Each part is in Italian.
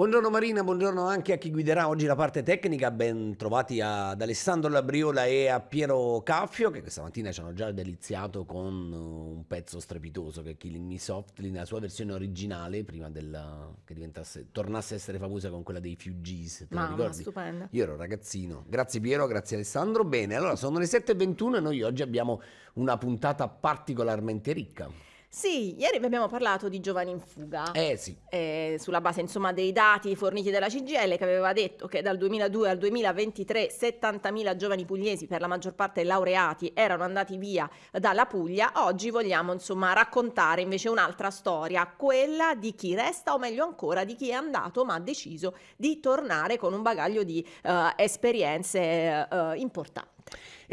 Buongiorno Marina, buongiorno anche a chi guiderà oggi la parte tecnica, ben trovati ad Alessandro Labriola e a Piero Caffio che questa mattina ci hanno già deliziato con uh, un pezzo strepitoso che è Killing Me Softly nella sua versione originale prima della, che tornasse a essere famosa con quella dei Fugees, te Mamma, ricordi? stupenda. Io ero ragazzino, grazie Piero, grazie Alessandro, bene allora sono le 7.21 e noi oggi abbiamo una puntata particolarmente ricca. Sì, ieri vi abbiamo parlato di giovani in fuga. Eh sì. Eh, sulla base insomma dei dati forniti dalla CGL che aveva detto che dal 2002 al 2023 70.000 giovani pugliesi, per la maggior parte laureati, erano andati via dalla Puglia. Oggi vogliamo insomma raccontare invece un'altra storia, quella di chi resta o meglio ancora di chi è andato ma ha deciso di tornare con un bagaglio di uh, esperienze uh, eh, importanti.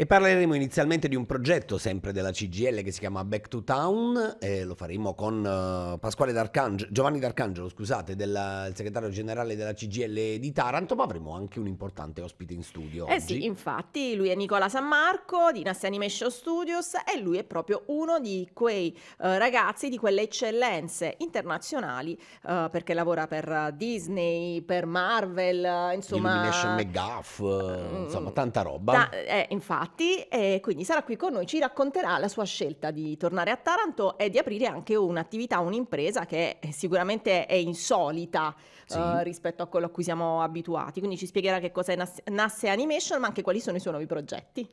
E parleremo inizialmente di un progetto sempre della CGL che si chiama Back to Town, e lo faremo con uh, Pasquale D'Arcangelo, Giovanni D'Arcangelo, scusate, del segretario generale della CGL di Taranto, ma avremo anche un importante ospite in studio. Eh oggi. sì, infatti, lui è Nicola San Marco di Nassi Animation Studios e lui è proprio uno di quei uh, ragazzi, di quelle eccellenze internazionali, uh, perché lavora per Disney, per Marvel, insomma... Illumination McGuff, insomma, mm, tanta roba. Da, eh, infatti Moratti e quindi sarà qui con noi, ci racconterà la sua scelta di tornare a Taranto e di aprire anche un'attività, un'impresa che sicuramente è insolita sì. uh, rispetto a quello a cui siamo abituati. Quindi ci spiegherà che cosa è Nas- Nasse Animation, ma anche quali sono i suoi nuovi progetti.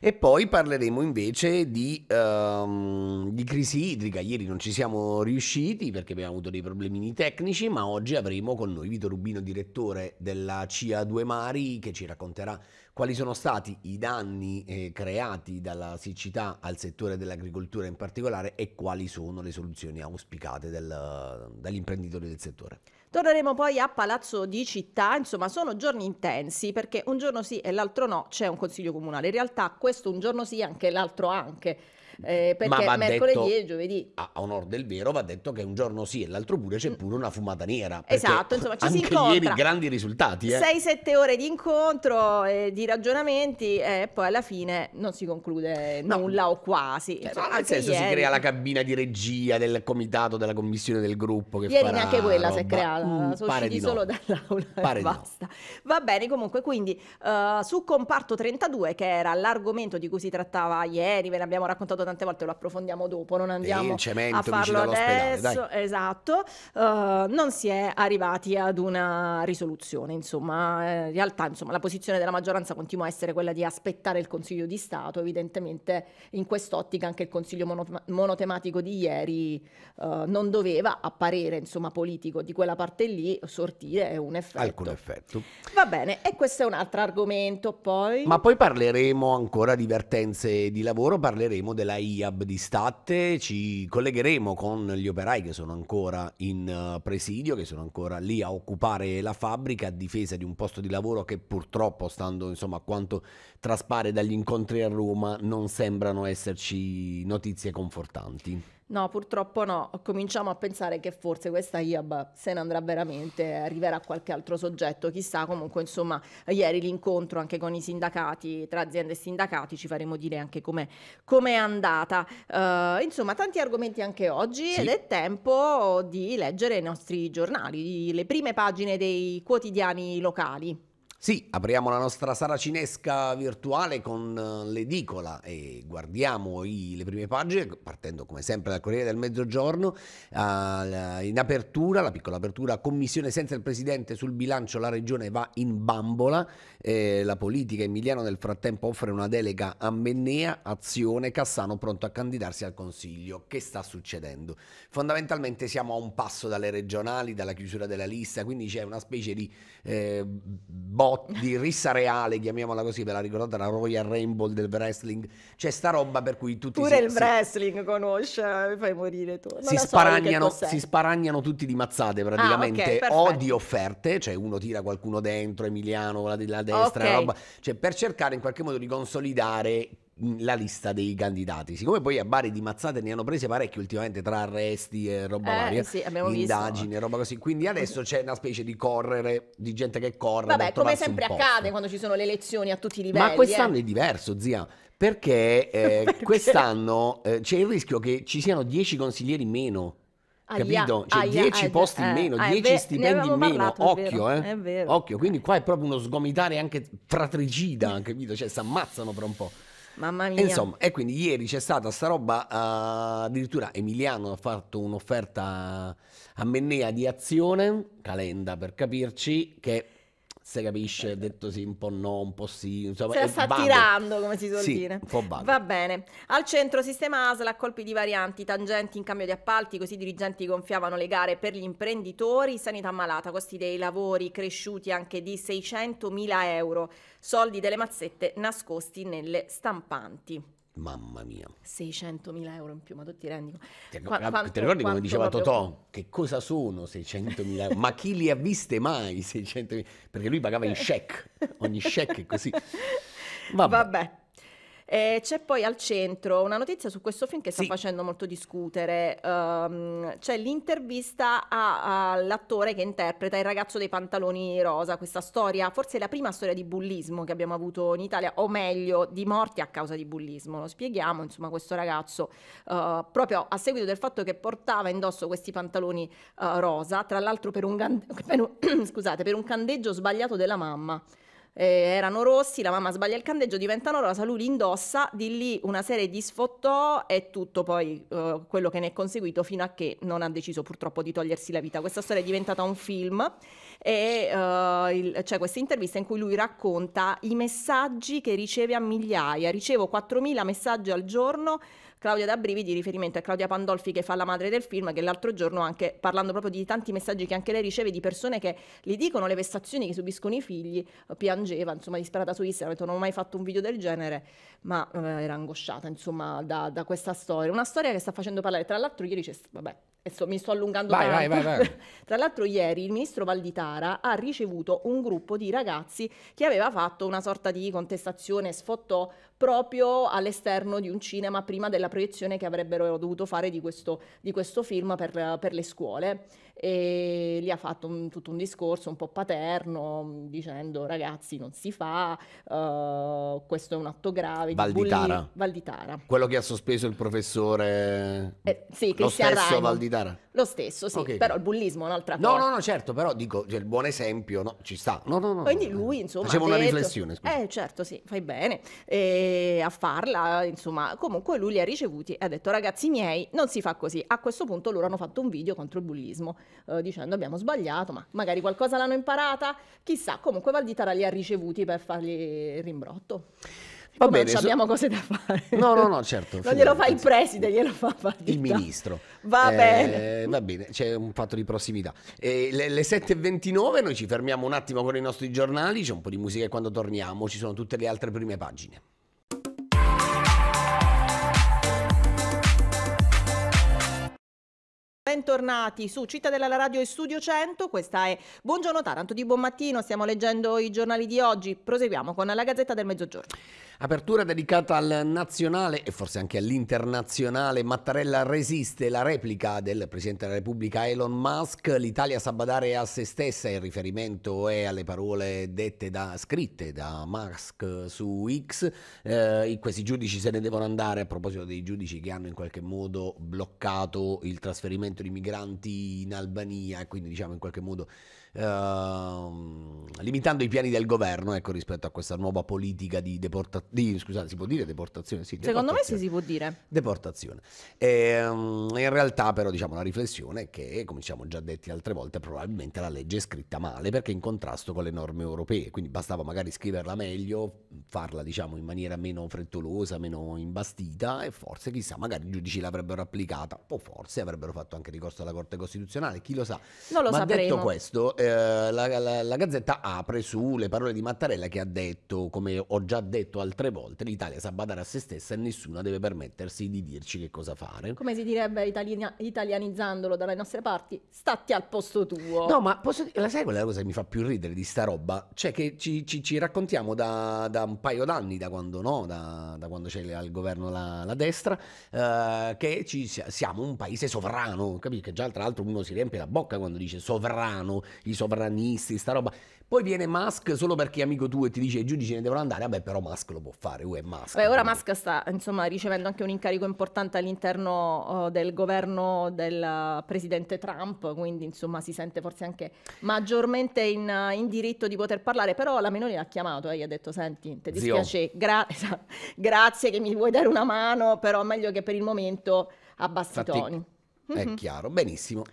E poi parleremo invece di, um, di crisi idrica. Ieri non ci siamo riusciti perché abbiamo avuto dei problemini tecnici, ma oggi avremo con noi Vito Rubino, direttore della CIA Due Mari, che ci racconterà quali sono stati i danni eh, creati dalla siccità al settore dell'agricoltura in particolare e quali sono le soluzioni auspicate del, dagli imprenditori del settore. Torneremo poi a Palazzo di Città, insomma sono giorni intensi perché un giorno sì e l'altro no c'è un consiglio comunale, in realtà questo un giorno sì e anche l'altro anche eh, perché Ma mercoledì detto, e giovedì. A onore del vero va detto che un giorno sì e l'altro pure c'è mm. pure una fumata nera. Esatto, insomma ci si incontra. ieri grandi risultati. Eh. 6-7 ore di incontro, eh, di ragionamenti e poi alla fine non si conclude no. nulla o quasi. Cioè, insomma, cioè, nel senso ieri. si crea la cabina di regia del comitato, della commissione del gruppo che Ieri neanche quella roba. si è creata, mm, sono usciti no. solo dall'aula pare e basta. No. Va bene, comunque quindi uh, su comparto 32 che era l'argomento di cui si trattava ieri, ve l'abbiamo raccontato contenuto tante volte lo approfondiamo dopo, non andiamo cemento, a farlo adesso. Esatto, uh, non si è arrivati ad una risoluzione, insomma, eh, in realtà insomma, la posizione della maggioranza continua a essere quella di aspettare il Consiglio di Stato, evidentemente in quest'ottica anche il Consiglio mono- monotematico di ieri uh, non doveva apparire, insomma, politico di quella parte lì sortire un effetto. Alcun effetto. Va bene, e questo è un altro argomento poi. Ma poi parleremo ancora di vertenze di lavoro, parleremo della della IAB di Statte, ci collegheremo con gli operai che sono ancora in eh, presidio, che sono ancora lì a occupare la fabbrica a difesa di un posto di lavoro che purtroppo, stando insomma, a quanto traspare dagli incontri a Roma, non sembrano esserci notizie confortanti. No, purtroppo no. Cominciamo a pensare che forse questa IAB se ne andrà veramente, arriverà a qualche altro soggetto, chissà. Comunque, insomma, ieri l'incontro anche con i sindacati, tra aziende e sindacati, ci faremo dire anche come com è andata. Uh, insomma, tanti argomenti anche oggi sì. ed è tempo di leggere i nostri giornali, le prime pagine dei quotidiani locali. Sì, apriamo la nostra sala cinesca virtuale con eh, l'edicola e guardiamo i, le prime pagine, partendo come sempre dal Corriere del Mezzogiorno. Uh, in apertura, la piccola apertura, commissione senza il presidente sul bilancio, la regione va in bambola eh, la politica. Emiliano nel frattempo offre una delega a Mennea, azione, Cassano pronto a candidarsi al Consiglio. Che sta succedendo? Fondamentalmente siamo a un passo dalle regionali, dalla chiusura della lista, quindi c'è una specie di, eh, bot, di rissa reale, chiamiamola così, ve la ricordate, la Royal Rainbow del wrestling? C'è sta roba per cui tutti... Pure si, il si, wrestling conosce, mi fai morire tu. Si, so sparagnano, si, sparagnano, tutti di mazzate ah, praticamente, ah, okay, o di offerte, cioè uno tira qualcuno dentro, Emiliano, la, la destra, okay. roba, cioè per cercare in qualche modo di consolidare la lista dei candidati. Siccome poi a Bari di mazzate ne hanno prese parecchie ultimamente tra arresti e roba eh, varia, sì, indagini e roba così. Quindi adesso c'è una specie di correre di gente che corre. Vabbè, come sempre accade quando ci sono le elezioni a tutti i livelli. Ma quest'anno eh. è diverso, zia. Perché, eh, perché? quest'anno eh, c'è il rischio che ci siano 10 consiglieri meno capito? Cioè 10 posti in eh. meno, 10 ah, stipendi in meno, occhio, eh. Occhio, quindi qua è proprio uno sgomitare anche fratricida, capito? Cioè si ammazzano per un po'. Mamma mia. insomma, e quindi ieri c'è stata sta roba, uh, addirittura Emiliano ha fatto un'offerta a Mennea di azione, Calenda per capirci, che se capisce, eh. detto sì, un po' no, un po' sì. Insomma, se sta tirando, come si suol sì, dire. Un po' bando. Va bene. Al centro sistema ASL a colpi di varianti, tangenti in cambio di appalti, così i dirigenti gonfiavano le gare per gli imprenditori, sanità malata, costi dei lavori cresciuti anche di 600.000 euro, soldi delle mazzette nascosti nelle stampanti. Mamma mia. 600.000 euro in più, ma tu ti rendi conto? Ti, ricordi come diceva proprio... Totò? Che cosa sono 600.000 euro? ma chi li ha viste mai 600.000? Perché lui pagava in check, ogni check è così. Vabbè. Vabbè. Eh, c'è poi al centro una notizia su questo film che sta sì. facendo molto discutere. Um, c'è l'intervista all'attore che interpreta il ragazzo dei pantaloni rosa, questa storia, forse la prima storia di bullismo che abbiamo avuto in Italia, o meglio, di morti a causa di bullismo. Lo spieghiamo, insomma, questo ragazzo, uh, proprio a seguito del fatto che portava indosso questi pantaloni uh, rosa, tra l'altro per un, per un, scusate, per un candeggio sbagliato della mamma eh, erano rossi, la mamma sbaglia il candeggio, diventano rosa, lui li indossa, di lì una serie di sfottò e tutto poi eh, quello che ne è conseguito fino a che non ha deciso purtroppo di togliersi la vita. Questa storia è diventata un film e eh, il, c'è questa intervista in cui lui racconta i messaggi che riceve a migliaia. Ricevo 4.000 messaggi al giorno Claudia da Brividi, riferimento a Claudia Pandolfi che fa la madre del film, che l'altro giorno anche parlando proprio di tanti messaggi che anche lei riceve di persone che le dicono le vessazioni che subiscono i figli, eh, piangeva, insomma disperata su Instagram, ha detto non ho mai fatto un video del genere, ma eh, era angosciata insomma da, da, questa storia, una storia che sta facendo parlare, tra l'altro ieri c'è, vabbè, so, mi sto allungando vai, tanto. Vai, vai, vai. tra l'altro ieri il ministro Valditara ha ricevuto un gruppo di ragazzi che aveva fatto una sorta di contestazione, sfottò proprio all'esterno di un cinema prima della proiezione che avrebbero dovuto fare di questo, di questo film per, per, le scuole. E lì ha fatto un, tutto un discorso un po' paterno dicendo ragazzi non si fa, uh, questo è un atto grave. Valditara. Valditara. Quello che ha sospeso il professore... Eh, sì, lo stesso Raimond. Valditara. Lo stesso, sì, okay. però il bullismo è un'altra cosa. No, no, no, certo, però dico, cioè, il buon esempio no, ci sta. No, no, no, Quindi lui, insomma... Faceva una detto... riflessione, scusa. Eh, certo, sì, fai bene. E a farla, insomma, comunque lui li ha ricevuti e ha detto ragazzi miei, non si fa così. A questo punto loro hanno fatto un video contro il bullismo, eh, dicendo abbiamo sbagliato, ma magari qualcosa l'hanno imparata, chissà, comunque Valditara li ha ricevuti per fargli il rimbrotto. Va Come bene, non abbiamo so... cose da fare. No, no, no, certo. non glielo fa il preside, glielo fa Valditara. Il ministro. Va eh, bene. Va bene, c'è un fatto di prossimità. Eh, le, le 7.29 noi ci fermiamo un attimo con i nostri giornali, c'è un po' di musica e quando torniamo ci sono tutte le altre prime pagine. Bentornati su Città della Radio e Studio 100, questa è Buongiorno Taranto di buon mattino, stiamo leggendo i giornali di oggi, proseguiamo con la Gazzetta del Mezzogiorno. Apertura dedicata al nazionale e forse anche all'internazionale. Mattarella resiste la replica del Presidente della Repubblica Elon Musk. L'Italia sa badare a se stessa. Il riferimento è alle parole dette da, scritte da Musk su X. Eh, questi giudici se ne devono andare a proposito dei giudici che hanno in qualche modo bloccato il trasferimento di migranti in Albania e quindi diciamo in qualche modo Ehm, limitando i piani del governo ecco, rispetto a questa nuova politica di deportazione. Scusate, si può dire deportazione? Sì, Secondo deportazione. me sì, si può dire. Deportazione. Ehm, in realtà però diciamo la riflessione è che, come ci siamo già detti altre volte, probabilmente la legge è scritta male perché è in contrasto con le norme europee, quindi bastava magari scriverla meglio, farla diciamo in maniera meno frettolosa, meno imbastita e forse chissà, magari i giudici l'avrebbero applicata o forse avrebbero fatto anche ricorso alla Corte Costituzionale, chi lo sa. Non lo Ma sapremo. detto questo, eh, la, la, la, Gazzetta apre sulle parole di Mattarella che ha detto, come ho già detto altre volte, l'Italia sa badare a se stessa e nessuna deve permettersi di dirci che cosa fare. Come si direbbe italiana, italianizzandolo dalle nostre parti, statti al posto tuo. No, ma posso, la sai quella cosa che mi fa più ridere di sta roba? Cioè che ci, ci, ci raccontiamo da, da, un paio d'anni, da quando no, da, da quando c'è al governo la, la destra, eh, che ci, siamo un paese sovrano, capisci? Che già tra l'altro uno si riempie la bocca quando dice sovrano, il i sovranisti, sta roba. Poi viene Musk solo perché è amico tuo e ti dice i giudici ne devono andare, vabbè però Musk lo può fare, lui è Musk. Beh, ora Musk sta insomma, ricevendo anche un incarico importante all'interno uh, del governo del uh, presidente Trump, quindi insomma si sente forse anche maggiormente in, uh, in diritto di poter parlare, però la Meloni l'ha chiamato e eh, gli ha detto senti, ti dispiace, gra- grazie che mi vuoi dare una mano, però meglio che per il momento abbassi i toni. È mm-hmm. chiaro, benissimo.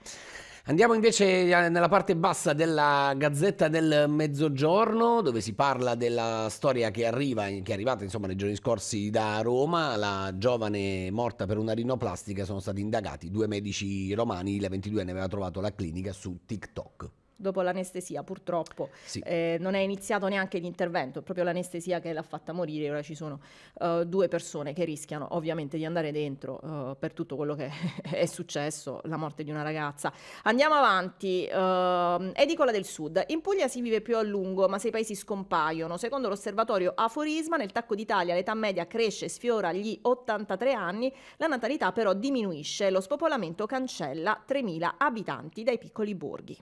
Andiamo invece eh, nella parte bassa della Gazzetta del Mezzogiorno, dove si parla della storia che, arriva, che è arrivata insomma, nei giorni scorsi da Roma. La giovane morta per una rinoplastica sono stati indagati due medici romani. La 22 ne aveva trovato la clinica su TikTok dopo l'anestesia, purtroppo. Sì. Eh, non è iniziato neanche l'intervento, è proprio l'anestesia che l'ha fatta morire. Ora ci sono uh, due persone che rischiano ovviamente di andare dentro uh, per tutto quello che è successo, la morte di una ragazza. Andiamo avanti. Uh, edicola del Sud. In Puglia si vive più a lungo, ma se i paesi scompaiono, secondo l'osservatorio Aforisma, nel Tacco d'Italia l'età media cresce e sfiora gli 83 anni, la natalità però diminuisce, lo spopolamento cancella 3.000 abitanti dai piccoli borghi.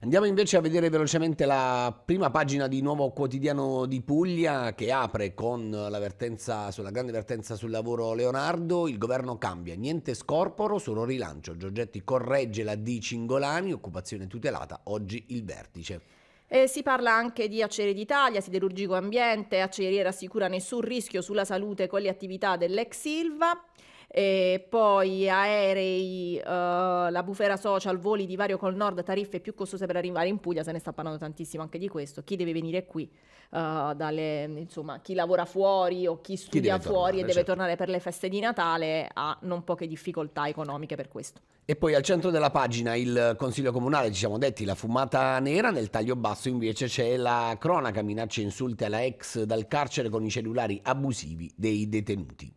Andiamo invece a vedere velocemente la prima pagina di Nuovo Quotidiano di Puglia che apre con la sulla grande vertenza sul lavoro Leonardo, il governo cambia, niente scorporo, solo rilancio, Giorgetti corregge la D Cingolani, occupazione tutelata, oggi il vertice. Eh, si parla anche di Accieri d'Italia, siderurgico ambiente, Accieriera rassicura nessun rischio sulla salute con le attività dell'ex Silva e poi aerei, uh, la bufera social, voli di vario col nord, tariffe più costose per arrivare in Puglia, se ne sta parlando tantissimo anche di questo, chi deve venire qui, uh, dalle, insomma chi lavora fuori o chi studia chi fuori tornare, e deve certo. tornare per le feste di Natale ha non poche difficoltà economiche per questo. E poi al centro della pagina il Consiglio Comunale, ci siamo detti, la fumata nera, nel taglio basso invece c'è la cronaca, minacce e insulte alla ex dal carcere con i cellulari abusivi dei detenuti.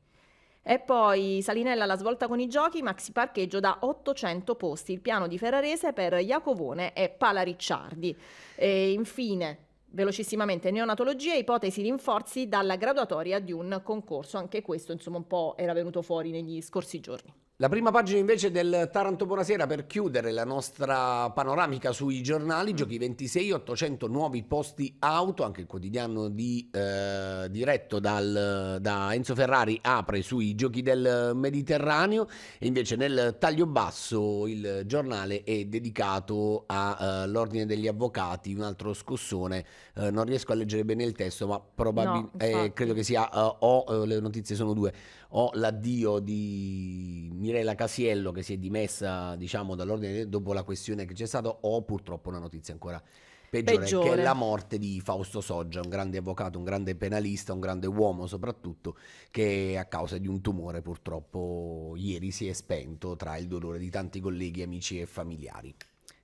E poi Salinella alla svolta con i giochi, maxi parcheggio da 800 posti, il piano di Ferrarese per Iacovone e Palaricciardi. E infine, velocissimamente, neonatologia e ipotesi rinforzi dalla graduatoria di un concorso, anche questo insomma un po' era venuto fuori negli scorsi giorni. La prima pagina invece del Taranto Buonasera per chiudere la nostra panoramica sui giornali, mm. giochi 26, 800 nuovi posti auto, anche il quotidiano di, eh, diretto dal, da Enzo Ferrari apre sui giochi del Mediterraneo e invece nel taglio basso il giornale è dedicato all'ordine eh, degli avvocati, un altro scossone, eh, non riesco a leggere bene il testo ma probabil- no, eh, credo che sia eh, o eh, le notizie sono due o l'addio di Mirella Casiello che si è dimessa diciamo dall'ordine dopo la questione che c'è stata o purtroppo una notizia ancora peggiore, peggiore, che è la morte di Fausto Soggia un grande avvocato, un grande penalista un grande uomo soprattutto che a causa di un tumore purtroppo ieri si è spento tra il dolore di tanti colleghi, amici e familiari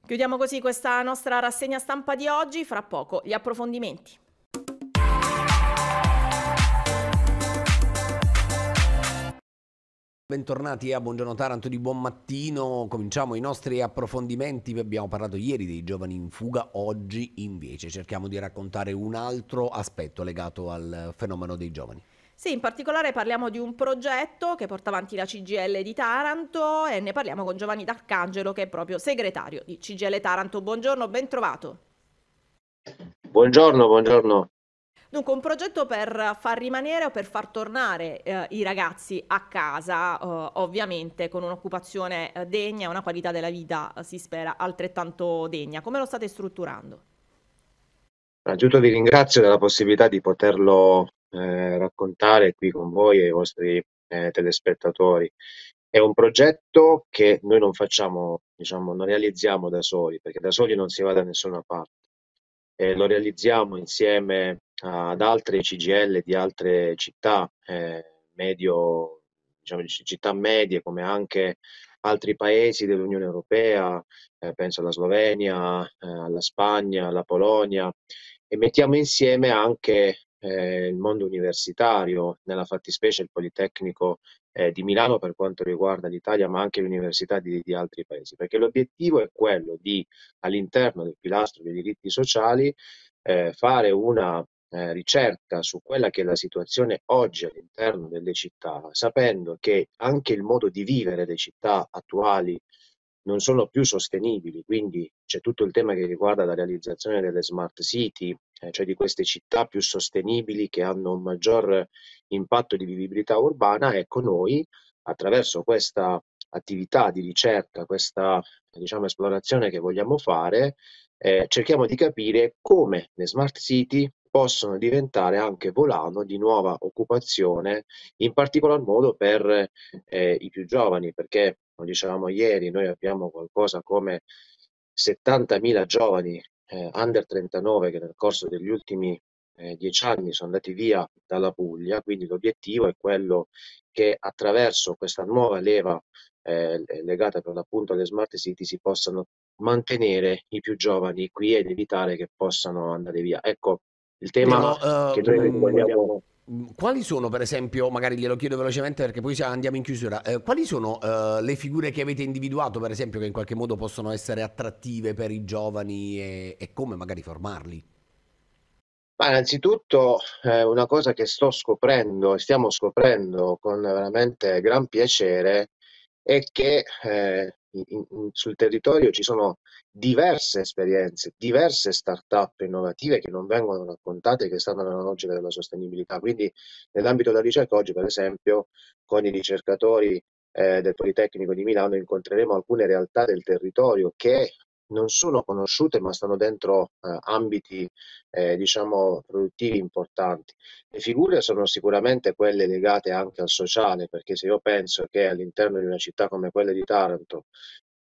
Chiudiamo così questa nostra rassegna stampa di oggi, fra poco gli approfondimenti. Bentornati a Buongiorno Taranto di buon mattino, cominciamo i nostri approfondimenti, vi abbiamo parlato ieri dei giovani in fuga, oggi invece cerchiamo di raccontare un altro aspetto legato al fenomeno dei giovani. Sì, in particolare parliamo di un progetto che porta avanti la CGL di Taranto e ne parliamo con Giovanni D'Arcangelo che è proprio segretario di CGL Taranto. Buongiorno, ben trovato. Buongiorno, buongiorno. Dunque un progetto per far rimanere o per far tornare eh, i ragazzi a casa, eh, ovviamente con un'occupazione eh, degna e una qualità della vita, eh, si spera, altrettanto degna. Come lo state strutturando? Aggiunto vi ringrazio della possibilità di poterlo eh, raccontare qui con voi e i vostri eh, telespettatori. È un progetto che noi non facciamo, diciamo, non realizziamo da soli, perché da soli non si va da nessuna parte. Eh, lo realizziamo insieme ad altre CGL di altre città, eh, medio, diciamo, città medie come anche altri paesi dell'Unione Europea, eh, penso alla Slovenia, eh, alla Spagna, alla Polonia, e mettiamo insieme anche eh, il mondo universitario, nella fattispecie il Politecnico eh, di Milano per quanto riguarda l'Italia, ma anche l'università di, di altri paesi, perché l'obiettivo è quello di, all'interno del pilastro dei diritti sociali, eh, fare una eh, ricerca su quella che è la situazione oggi all'interno delle città, sapendo che anche il modo di vivere le città attuali non sono più sostenibili, quindi c'è tutto il tema che riguarda la realizzazione delle smart city, eh, cioè di queste città più sostenibili che hanno un maggior impatto di vivibilità urbana, ecco noi attraverso questa attività di ricerca, questa diciamo, esplorazione che vogliamo fare, eh, cerchiamo di capire come le smart city possono diventare anche volano di nuova occupazione, in particolar modo per eh, i più giovani, perché, come dicevamo ieri, noi abbiamo qualcosa come 70.000 giovani eh, under 39 che nel corso degli ultimi eh, dieci anni sono andati via dalla Puglia, quindi l'obiettivo è quello che attraverso questa nuova leva eh, legata per l'appunto alle smart city si possano mantenere i più giovani qui ed evitare che possano andare via. Ecco, il tema no, uh, che eh, noi mm, vogliamo... Mm, quali sono, per esempio, magari glielo chiedo velocemente perché poi andiamo in chiusura, eh, quali sono eh, le figure che avete individuato, per esempio, che in qualche modo possono essere attrattive per i giovani e, e come magari formarli? Ma innanzitutto eh, una cosa che sto scoprendo e stiamo scoprendo con veramente gran piacere è che eh, in, in, sul territorio ci sono diverse esperienze, diverse start-up innovative che non vengono raccontate, che stanno nella logica della sostenibilità. Quindi nell'ambito della ricerca oggi, per esempio, con i ricercatori eh, del Politecnico di Milano incontreremo alcune realtà del territorio che non sono conosciute ma sono dentro eh, ambiti eh, diciamo produttivi importanti. Le figure sono sicuramente quelle legate anche al sociale perché se io penso che all'interno di una città come quella di Taranto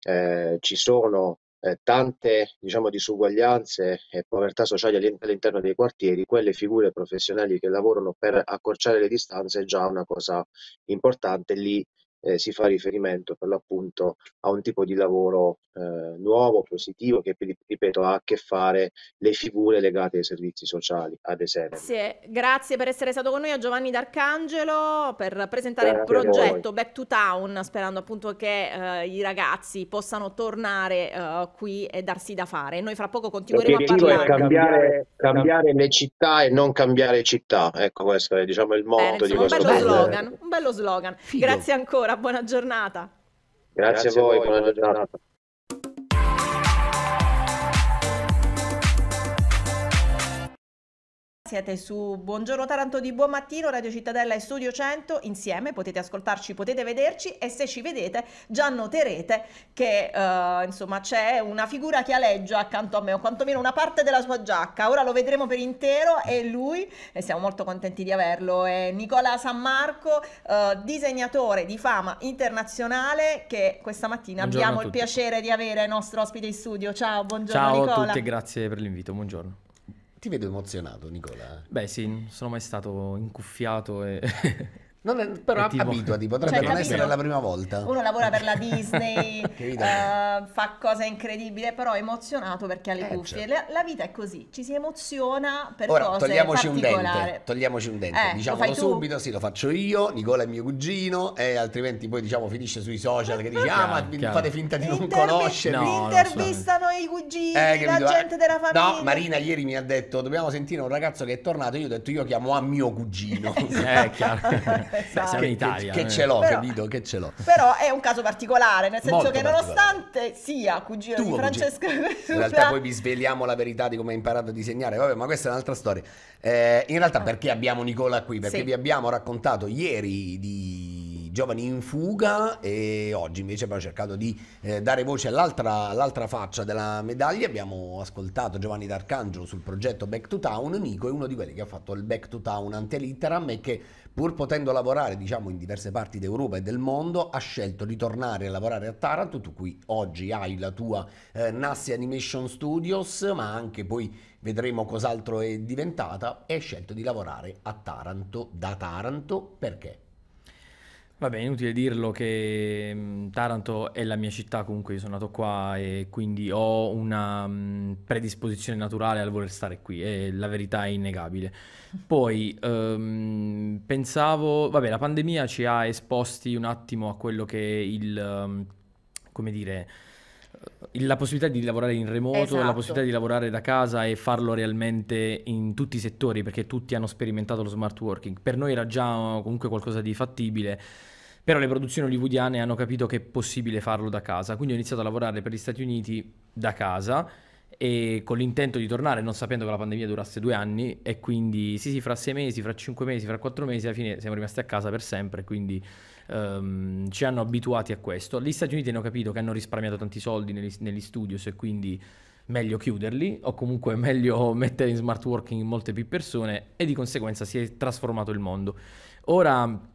eh, ci sono eh, tante diciamo, disuguaglianze e povertà sociali all'interno dei quartieri, quelle figure professionali che lavorano per accorciare le distanze è già una cosa importante, lì eh, si fa riferimento per l'appunto a un tipo di lavoro eh, nuovo, positivo, che ripeto ha a che fare le figure legate ai servizi sociali, ad esempio. Grazie, grazie per essere stato con noi a Giovanni D'Arcangelo per presentare grazie il progetto Back to Town, sperando appunto che eh, i ragazzi possano tornare eh, qui e darsi da fare. Noi fra poco continueremo a parlare. È cambiare, cambiare le città e non cambiare città, ecco questo è diciamo il motto Bene, di questo. Un bello slogan, un bello slogan. Figo. Grazie ancora ancora, buona giornata. Grazie, Grazie a voi, buona giornata. Siete su Buongiorno Taranto di Buon Mattino, Radio Cittadella e Studio 100. Insieme potete ascoltarci, potete vederci e se ci vedete già noterete che uh, insomma c'è una figura che aleggia accanto a me o quantomeno una parte della sua giacca. Ora lo vedremo per intero e lui, e siamo molto contenti di averlo, è Nicola Sammarco, uh, disegnatore di fama internazionale che questa mattina buongiorno abbiamo il piacere di avere nostro ospite in studio. Ciao, buongiorno Ciao Nicola. Ciao a tutti e grazie per l'invito, buongiorno. Ti vedo emozionato, Nicola. Eh? Beh, sì, non sono mai stato incuffiato e Non è, però è tipo... abitua, tipo, potrebbe cioè, non capito? essere la prima volta. Uno lavora per la Disney, uh, fa cose incredibili, però è emozionato perché ha le eh, cuffie. Certo. La, la, vita è così, ci si emoziona per Ora, cose togliamoci un dente, togliamoci un dente, eh, diciamolo subito, sì, lo faccio io, Nicola è mio cugino, e altrimenti poi diciamo finisce sui social che dice ah ma chiaro. fate finta di Intervi- non conoscere. No, intervistano so. i cugini, eh, la eh. gente della famiglia. No, Marina ieri mi ha detto dobbiamo sentire un ragazzo che è tornato, io ho detto io chiamo a mio cugino. eh, chiaro. Esatto. Beh, siamo in Italia. Che, che eh. ce l'ho, però, capito? Che ce l'ho. Però è un caso particolare, nel senso Molto che nonostante sia cugino Tuo di Francesco cugino. In realtà poi vi sveliamo la verità di come ha imparato a disegnare, vabbè, ma questa è un'altra storia. Eh, in realtà ah. perché abbiamo Nicola qui? Perché sì. vi abbiamo raccontato ieri di giovani in fuga e oggi invece abbiamo cercato di eh, dare voce all'altra, all'altra, faccia della medaglia, abbiamo ascoltato Giovanni D'Arcangelo sul progetto Back to Town, Nico è uno di quelli che ha fatto il Back to Town ante litteram e che pur potendo lavorare diciamo in diverse parti d'Europa e del mondo ha scelto di tornare a lavorare a Taranto, tu qui oggi hai la tua eh, Nassi Animation Studios ma anche poi vedremo cos'altro è diventata e hai scelto di lavorare a Taranto, da Taranto perché? Vabbè, inutile dirlo che Taranto è la mia città, comunque io sono nato qua e quindi ho una predisposizione naturale al voler stare qui, e la verità è innegabile. Poi um, pensavo, vabbè, la pandemia ci ha esposti un attimo a quello che il, um, come dire, eh, la possibilità di lavorare in remoto, esatto. la possibilità di lavorare da casa e farlo realmente in tutti i settori, perché tutti hanno sperimentato lo smart working. Per noi era già comunque qualcosa di fattibile però le produzioni hollywoodiane hanno capito che è possibile farlo da casa, quindi ho iniziato a lavorare per gli Stati Uniti da casa e con l'intento di tornare, non sapendo che la pandemia durasse due anni, e quindi sì, sì, fra sei mesi, fra cinque mesi, fra quattro mesi, alla fine siamo rimasti a casa per sempre, quindi um, ci hanno abituati a questo. Gli Stati Uniti hanno capito che hanno risparmiato tanti soldi negli, negli studios e quindi meglio chiuderli o comunque meglio mettere in smart working molte più persone e di conseguenza si è trasformato il mondo. Ora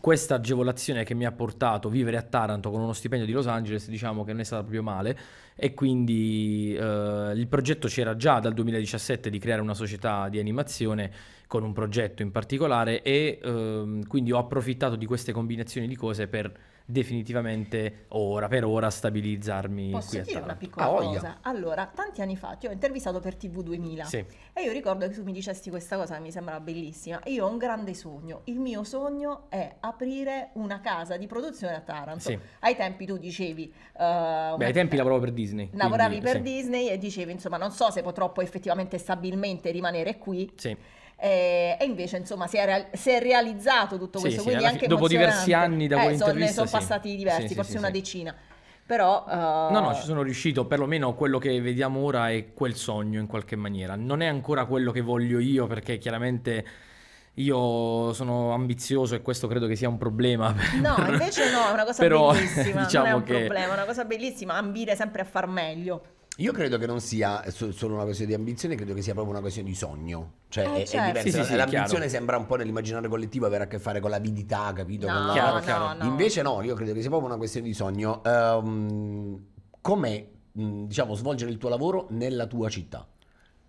questa agevolazione che mi ha portato a vivere a Taranto con uno stipendio di Los Angeles, diciamo che non è stata proprio male e quindi eh, il progetto c'era già dal 2017 di creare una società di animazione con un progetto in particolare e eh, quindi ho approfittato di queste combinazioni di cose per definitivamente ora per ora stabilizzarmi Posso qui a Taranto. una piccola ah, cosa? Allora, tanti anni fa ti ho intervistato per TV 2000 sì. e io ricordo che tu mi dicesti questa cosa, mi sembra bellissima. Io ho un grande sogno, il mio sogno è aprire una casa di produzione a Taranto. Sì. Ai tempi tu dicevi... Uh, Beh, ai tempi lavoravo per Disney. Lavoravi quindi, per sì. Disney e dicevi, insomma, non so se potrò poi effettivamente stabilmente rimanere qui. Sì eh, e invece insomma si è, real- si è realizzato tutto questo, sì, quindi sì, anche fi- dopo diversi anni da eh, Sono, ne sono passati diversi, forse una decina però... Uh... No, no, ci sono riuscito, perlomeno quello che vediamo ora è quel sogno in qualche maniera. Non è ancora quello che voglio io perché chiaramente... Io sono ambizioso e questo credo che sia un problema. Per... No, invece no, è una cosa Però, bellissima. diciamo non è diciamo un che... problema, è una cosa bellissima ambire sempre a far meglio. Io credo che non sia solo una questione di ambizione, credo che sia proprio una questione di sogno. Cioè, eh, è, certo. è diverso. Sì, sì, sì, L'ambizione chiaro. sembra un po' nell'immaginario collettivo avere a che fare con l'avidità, capito? No, la... chiaro, chiaro. No, no. Invece no, io credo che sia proprio una questione di sogno. Um, ehm, come mm, diciamo, svolgere il tuo lavoro nella tua città?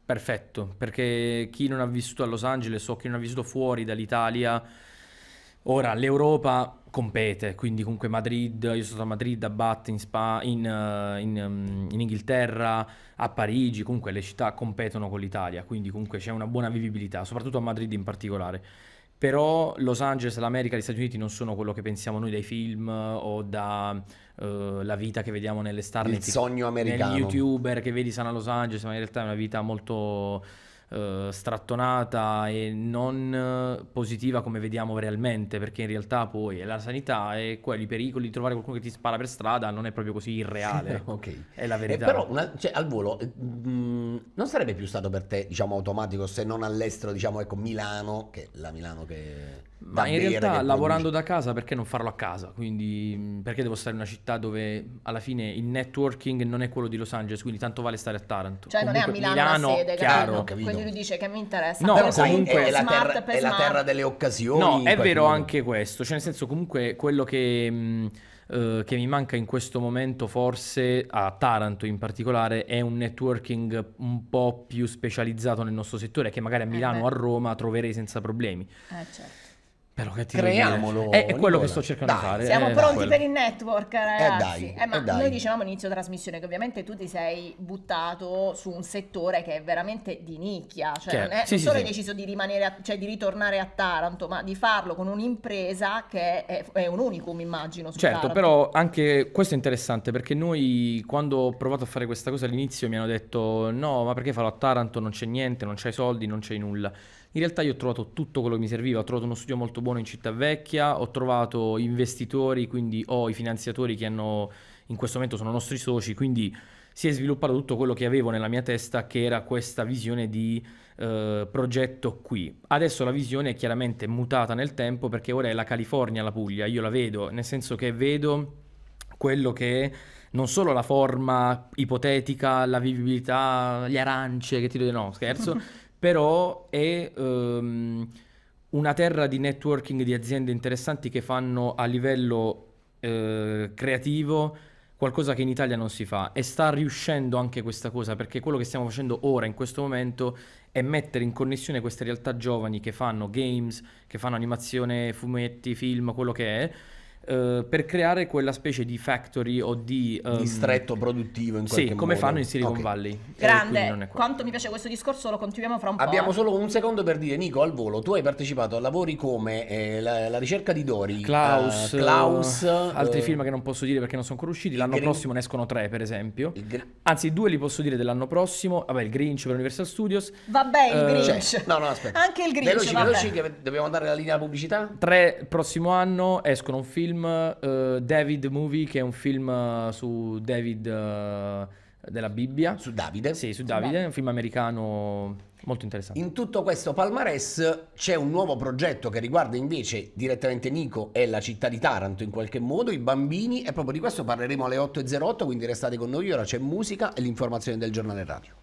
Perfetto, perché chi non ha vissuto a Los Angeles o chi non ha vissuto fuori dall'Italia, ora l'Europa compete, quindi comunque Madrid, io sono stato a Madrid, a Bath in, Spa, in, eh, in, ehm, in, Inghilterra, a Parigi, comunque le città competono con l'Italia, quindi comunque c'è una buona vivibilità, soprattutto a Madrid in particolare. Però Los Angeles, l'America, gli Stati Uniti non sono quello che pensiamo noi dai film eh, o dalla eh, vita che vediamo nelle star, il nel, sogno americano. Gli youtuber che vedi sono a Los Angeles, ma in realtà è una vita molto eh, strattonata e non eh, positiva come vediamo realmente, perché in realtà poi è la sanità e quelli, i pericoli di trovare qualcuno che ti spara per strada non è proprio così irreale. ok. È la eh, verità. Eh, però una, cioè, al volo, eh, mh, non sarebbe più stato per te, diciamo, automatico se non all'estero, diciamo, ecco, Milano, che la Milano che... Ma in realtà lavorando da casa perché non farlo a casa? Quindi perché devo stare in una città dove alla fine il networking non è quello di Los Angeles, quindi tanto vale stare a Taranto. Cioè comunque, non è a Milano, Milano sede, chiaro. Capito. Ah, quindi lui dice che mi interessa. No, però comunque è, la terra, è la, terra, delle occasioni. No, è vero modo. anche questo, cioè nel senso comunque quello che... Mh, Uh, che mi manca in questo momento forse a Taranto in particolare è un networking un po' più specializzato nel nostro settore che magari a eh Milano o eh a Roma troverei senza problemi. Eh certo. Però che ti Creiamolo. È, è quello che sto cercando di fare. Siamo eh, pronti per il network, ragazzi. Eh dai, eh, ma eh dai. noi dicevamo all'inizio trasmissione che ovviamente tu ti sei buttato su un settore che è veramente di nicchia. Cioè, che, non è sì, solo sì, hai deciso di rimanere, a, cioè di ritornare a Taranto, ma di farlo con un'impresa che è, è un unicum, immagino. certo, Taranto. però anche questo è interessante perché noi quando ho provato a fare questa cosa all'inizio mi hanno detto: no, ma perché farlo a Taranto? Non c'è niente, non c'hai soldi, non c'hai nulla. In realtà io ho trovato tutto quello che mi serviva, ho trovato uno studio molto buono in città vecchia, ho trovato investitori, quindi ho i finanziatori che hanno, in questo momento sono nostri soci, quindi si è sviluppato tutto quello che avevo nella mia testa, che era questa visione di eh, progetto qui. Adesso la visione è chiaramente mutata nel tempo perché ora è la California, la Puglia, io la vedo, nel senso che vedo quello che è non solo la forma ipotetica, la vivibilità, le arance, che ti do no, scherzo, però è ehm, una terra di networking di aziende interessanti che fanno a livello eh, creativo qualcosa che in Italia non si fa e sta riuscendo anche questa cosa perché quello che stiamo facendo ora in questo momento è mettere in connessione queste realtà giovani che fanno games, che fanno animazione, fumetti, film, quello che è eh, per creare quella specie di factory o di... Um... Ehm, Distretto produttivo in qualche modo. Sì, come fanno in Silicon okay. Valley. Grande, quanto mi piace questo discorso lo continuiamo fra un po'. Abbiamo solo un secondo per dire, Nico, al volo, tu hai partecipato a lavori come eh, la, la, ricerca di Dori, eh, Klaus, uh, Klaus eh, altri uh, film che non posso dire perché non sono ancora usciti, l'anno Grin... prossimo ne escono tre per esempio. Gr... Anzi, due li posso dire dell'anno prossimo, vabbè il Grinch per Universal Studios. Vabbè, il Grinch. Cioè, no, no, aspetta. Anche il Grinch, Veloci, veloci, che dobbiamo andare alla linea pubblicità. Tre, prossimo anno escono un film film uh, David Movie, che è un film eh, su David uh, della Bibbia. Su Davide? Sì, su Davide, un film americano molto interessante. In tutto questo palmarès c'è un nuovo progetto che riguarda invece direttamente Nico e la città di Taranto in qualche modo, i bambini, e proprio di questo parleremo alle 8.08, quindi restate con noi, ora c'è musica e l'informazione del giornale radio.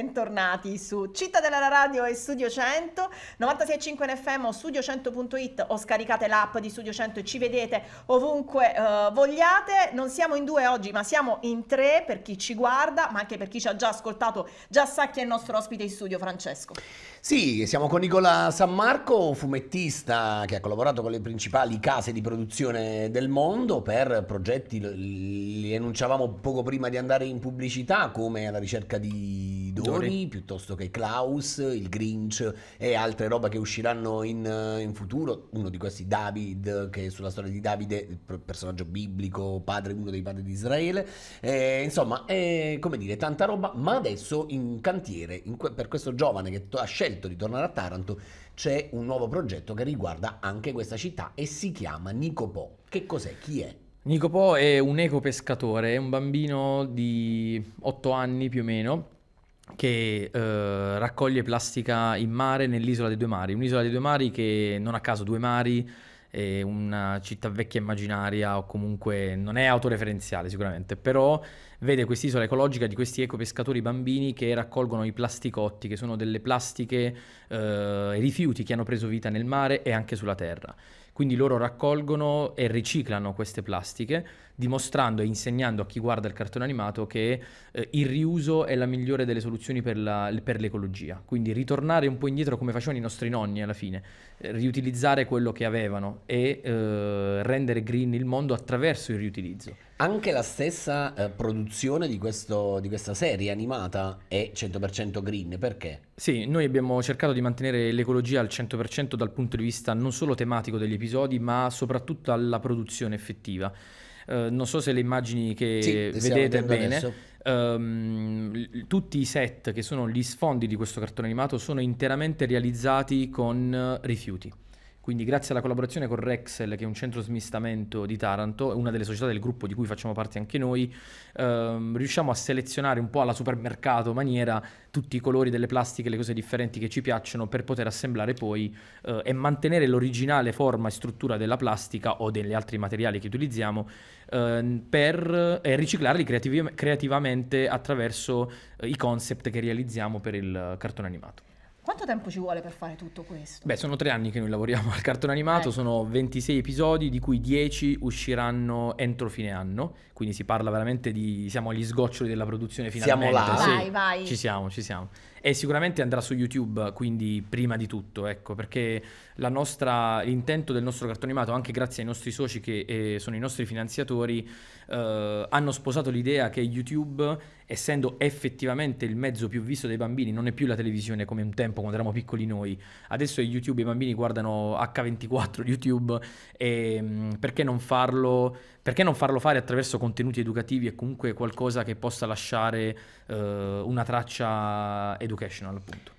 Bentornati su Città della Radio e Studio 100, 96.5 NFM o studio100.it o scaricate l'app di Studio 100 e ci vedete ovunque eh, vogliate. Non siamo in due oggi, ma siamo in tre per chi ci guarda, ma anche per chi ci ha già ascoltato, già sa chi è il nostro ospite in studio, Francesco. Sì, siamo con Nicola Sammarco, fumettista che ha collaborato con le principali case di produzione del mondo per progetti, li enunciavamo poco prima di andare in pubblicità, come alla ricerca di Tori piuttosto che Klaus, il Grinch e altre roba che usciranno in, in futuro. Uno di questi, David, che è sulla storia di Davide, personaggio biblico, padre, uno dei padri di Israele. Eh, insomma, è come dire, tanta roba. Ma adesso in cantiere, in que- per questo giovane che to- ha scelto di tornare a Taranto, c'è un nuovo progetto che riguarda anche questa città e si chiama Nicopò. Che cos'è? Chi è? Nicopo è un ecopescatore, è un bambino di 8 anni più o meno, che eh, raccoglie plastica in mare nell'isola dei due mari, un'isola dei due mari che non a caso due mari è una città vecchia immaginaria o comunque non è autoreferenziale sicuramente, però vede quest'isola ecologica di questi ecopescatori bambini che raccolgono i plasticotti, che sono delle plastiche, eh, rifiuti che hanno preso vita nel mare e anche sulla terra. Quindi loro raccolgono e riciclano queste plastiche, dimostrando e insegnando a chi guarda il cartone animato che eh, il riuso è la migliore delle soluzioni per, la, per, l'ecologia. Quindi ritornare un po' indietro come facevano i nostri nonni alla fine, eh, riutilizzare quello che avevano e eh, rendere green il mondo attraverso il riutilizzo. Anche la stessa eh, produzione di, questo, di, questa serie animata è 100% green, perché? Sì, noi abbiamo cercato di mantenere l'ecologia al 100% dal punto di vista non solo tematico degli episodi, ma soprattutto alla produzione effettiva. Eh, non so se le immagini che sì, vedete bene... Um, tutti i set che sono gli sfondi di questo cartone animato sono interamente realizzati con eh, rifiuti. Quindi grazie alla collaborazione con Rexel, che è un centro smistamento di Taranto, una delle società del gruppo di cui facciamo parte anche noi, ehm, riusciamo a selezionare un po' alla supermercato maniera tutti i colori delle plastiche, le cose differenti che ci piacciono per poter assemblare poi eh, e mantenere l'originale forma e struttura della plastica o degli altri materiali che utilizziamo eh, per eh, riciclarli creativ- creativamente attraverso eh, i concept che realizziamo per il cartone animato. Quanto tempo ci vuole per fare tutto questo? Beh, sono tre anni che noi lavoriamo al cartone animato, eh. sono 26 episodi, di cui 10 usciranno entro fine anno, quindi si parla veramente di... siamo agli sgoccioli della produzione finalmente. Siamo là. Sì, vai, vai. Ci siamo, ci siamo e sicuramente andrà su YouTube, quindi prima di tutto, ecco, perché nostra, l'intento del nostro cartone animato, anche grazie ai nostri soci che eh, sono i nostri finanziatori, eh, hanno sposato l'idea che YouTube, essendo effettivamente il mezzo più visto dai bambini, non è più la televisione come un tempo quando eravamo piccoli noi, adesso YouTube, i bambini guardano H24 YouTube, e, mm, perché non farlo perché non farlo fare attraverso contenuti educativi e comunque qualcosa che possa lasciare eh, una traccia educational, appunto?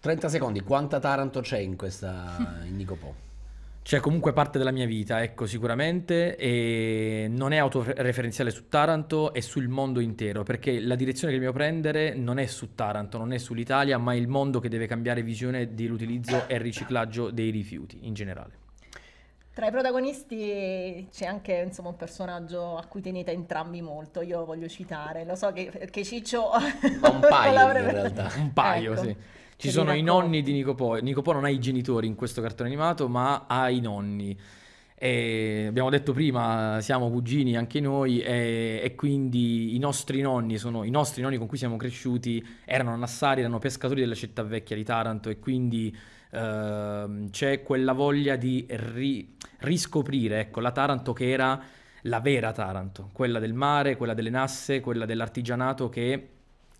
30 secondi, quanta Taranto c'è in questa in Nicopò? C'è comunque parte della mia vita, ecco sicuramente, e non è autoreferenziale su Taranto, è sul mondo intero, perché la direzione che dobbiamo prendere non è su Taranto, non è sull'Italia, ma è il mondo che deve cambiare visione dell'utilizzo e riciclaggio dei rifiuti in generale. Tra i protagonisti c'è anche insomma, un personaggio a cui tenete entrambi molto, io voglio citare, lo so che, che Ciccio... Ma un paio in realtà, un paio ecco. sì. Ci sono i nonni di Nicopò, Nicopò non ha i genitori in questo cartone animato ma ha i nonni. E abbiamo detto prima, siamo cugini anche noi e, e quindi i nostri nonni sono i nostri nonni con cui siamo cresciuti, erano nassari, erano pescatori della città vecchia di Taranto e quindi uh, c'è quella voglia di ri- riscoprire ecco, la Taranto che era la vera Taranto, quella del mare, quella delle nasse, quella dell'artigianato che,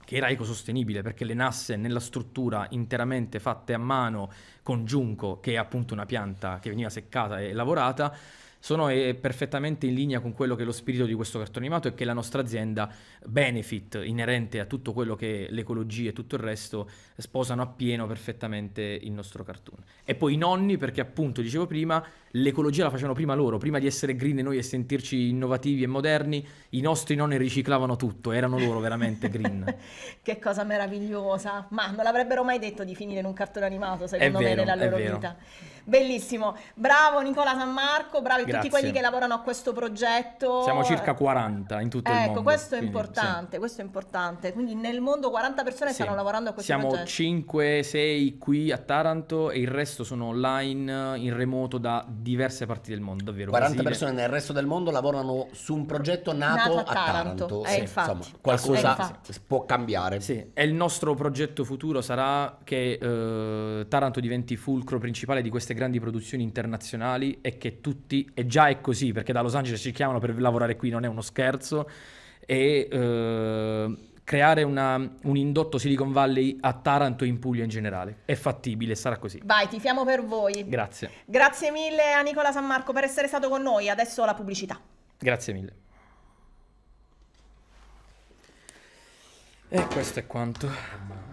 che era ecosostenibile, perché le nasse nella struttura interamente fatte a mano con giunco, che è appunto una pianta che veniva seccata e lavorata, sono eh, perfettamente in linea con quello che è lo spirito di questo cartone animato e che la nostra azienda benefit inerente a tutto quello che è l'ecologia e tutto il resto sposano appieno perfettamente il nostro cartoon. E poi i nonni perché appunto dicevo prima l'ecologia la facevano prima loro, prima di essere green e noi e sentirci innovativi e moderni, i nostri nonni riciclavano tutto, erano loro veramente green. che cosa meravigliosa, ma non l'avrebbero mai detto di finire in un cartone animato secondo vero, me nella loro vita. Bellissimo, bravo Nicola San Marco, bravi Grazie. tutti quelli che lavorano a questo progetto. Siamo circa 40 in tutto ecco, il mondo. Ecco, questo è importante, sì. questo è importante. Quindi nel mondo 40 persone sì. stanno lavorando a questo Siamo progetto. Siamo 5, 6 qui a Taranto e il resto sono online in remoto da diverse parti del mondo, davvero. 40 Brasile. persone nel resto del mondo lavorano su un progetto nato, nato a Taranto. Taranto. Eh, sì. Insomma, qualcosa eh, può cambiare. Sì, e il nostro progetto futuro sarà che eh, Taranto diventi fulcro principale di queste grandi produzioni internazionali e che tutti, e già è così perché da Los Angeles ci chiamano per lavorare qui, non è uno scherzo, e eh, creare una, un indotto Silicon Valley a Taranto e in Puglia in generale. È fattibile, sarà così. Vai, ti fiamo per voi. Grazie. Grazie mille a Nicola San Marco per essere stato con noi, adesso la pubblicità. Grazie mille. E questo è quanto.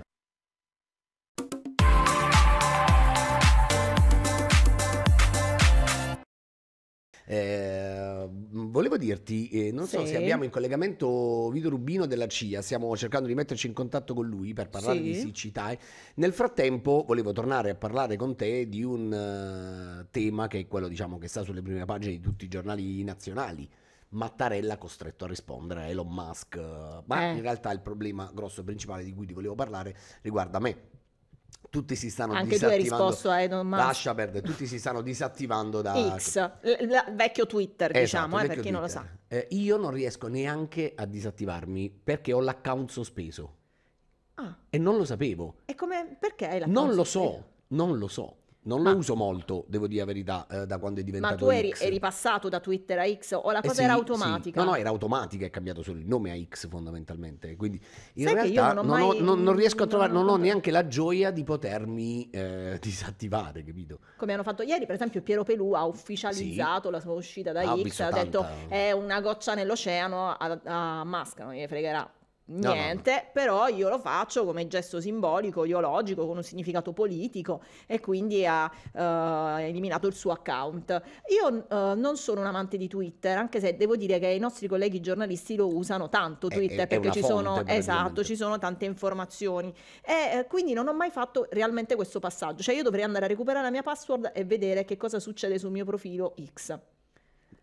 Eh, volevo dirti, eh, non so se abbiamo in collegamento Vito Rubino della CIA, stiamo cercando di metterci in contatto con lui per parlare sì. di siccità. Nel frattempo volevo tornare a parlare con te di un uh, tema che è quello diciamo, che sta sulle prime pagine di tutti i giornali nazionali. Mattarella costretto a rispondere a Elon Musk. Ma eh. in realtà il problema grosso e principale di cui ti volevo parlare riguarda me, tutti si stanno Anche disattivando. Anche tu hai risposto a eh, Elon Musk. Lascia perdere, tutti si stanno disattivando da... X, l- l- vecchio Twitter esatto, diciamo, eh, vecchio eh, per chi non lo sa. Eh, io non riesco neanche a disattivarmi perché ho l'account sospeso. Ah. E non lo sapevo. E come, perché hai l'account Non lo so, non lo so. Non lo uso molto, devo dire la verità, eh, da quando è diventato Ma tu eri, X. eri passato da Twitter a X o la eh cosa eh sì, era automatica? Sì. No, no, era automatica, è cambiato solo il nome a X fondamentalmente. Quindi in Sai realtà non, non, mai, non, non, riesco a trovare, non ho neanche la gioia di potermi eh, disattivare, capito? Come hanno fatto ieri, per esempio Piero Pelù ha ufficializzato sì. la sua uscita da ah, X, ha detto tanta. è una goccia nell'oceano a, a Musk, non gli fregherà niente, no, no, no. però io lo faccio come gesto simbolico, ideologico, con un significato politico e quindi ha uh, eliminato il suo account. Io uh, non sono un amante di Twitter, anche se devo dire che i nostri colleghi giornalisti lo usano tanto Twitter è, perché è ci fonte, sono esatto, ci sono tante informazioni e uh, quindi non ho mai fatto realmente questo passaggio, cioè io dovrei andare a recuperare la mia password e vedere che cosa succede sul mio profilo X.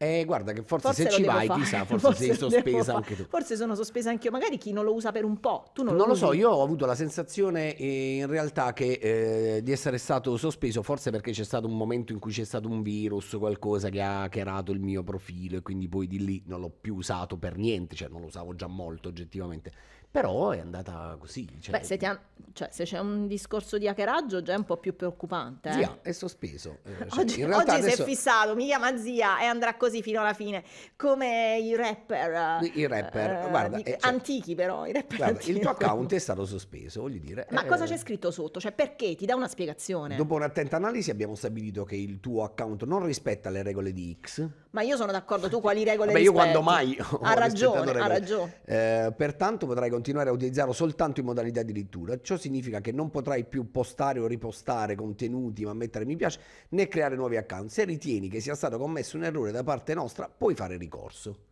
Eh, guarda che forse, forse se ci vai, fare. chissà, forse, forse sei sospesa anche tu. Forse sono sospesa anche io. magari chi non lo usa per un po', tu non lo Non lo, lo so, io ho avuto la sensazione eh, in realtà che, eh, di essere stato sospeso, forse perché c'è stato un momento in cui c'è stato un virus o qualcosa che ha creato il mio profilo e quindi poi di lì non l'ho più usato per niente, cioè non lo usavo già molto oggettivamente però è andata così. Cioè... Beh, se, ha... cioè, se, c'è un discorso di hackeraggio già è un po' più preoccupante. Eh? Zia, è sospeso. Eh, cioè, oggi, oggi adesso... si è fissato, mi chiama zia e andrà così fino alla fine, come i rapper. I rapper, eh, guarda. Di... Eh, cioè antichi però, i rapper guarda, Il tuo account è stato sospeso, voglio dire. Ma cosa eh, c'è scritto sotto? Cioè perché? Ti dà una spiegazione. Dopo un'attenta analisi abbiamo stabilito che il tuo account non rispetta le regole di X. Ma io sono d'accordo, tu quali regole Beh, rispetti? Beh, io quando mai... Ha ragione, ha ragione. Eh, pertanto potrai continuare continuare a utilizzarlo soltanto in modalità di lettura. Ciò significa che non potrai più postare o ripostare contenuti, ma mettere mi piace, né creare nuovi account. Se ritieni che sia stato commesso un errore da parte nostra, puoi fare ricorso.